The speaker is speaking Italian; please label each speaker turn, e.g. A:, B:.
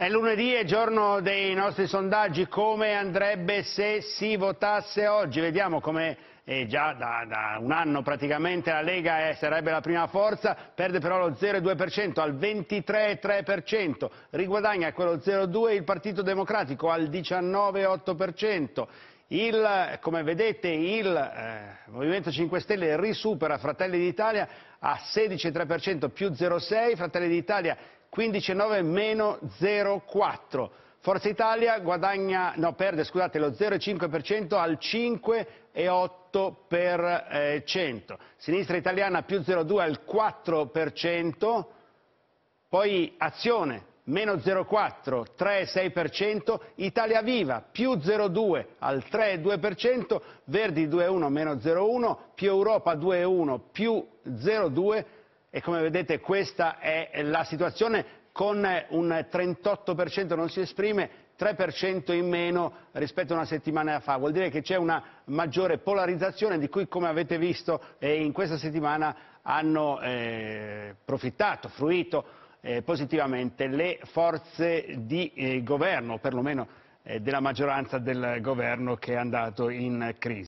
A: È lunedì, è giorno dei nostri sondaggi, come andrebbe se si votasse oggi? Vediamo come eh, già da, da, un anno praticamente la Lega è, eh, sarebbe la prima forza, perde però lo 0,2% al 23,3%, riguadagna quello 0,2% il Partito Democratico al 19,8%. Il, come vedete il eh, Movimento 5 Stelle risupera Fratelli d'Italia a 16,3% più 0,6%, Fratelli d'Italia 15,9 meno 0,4. Forza Italia guadagna, no, perde scusate, lo 0,5% al 5,8%. Eh, Sinistra italiana più 0,2 al 4%. Poi azione meno 0,4, 3,6%, Italia Viva più 0,2 al 3,2%, Verdi 2,1 meno 0,1, più Europa 2,1 più 0,2, e come vedete questa è la situazione con un 38% non si esprime, 3% in meno rispetto a una settimana fa. Vuol dire che c'è una maggiore polarizzazione di cui, come avete visto, eh, in questa settimana hanno eh, profittato, fruito eh, positivamente le forze di eh, governo, o perlomeno eh, della maggioranza del governo che è andato in crisi.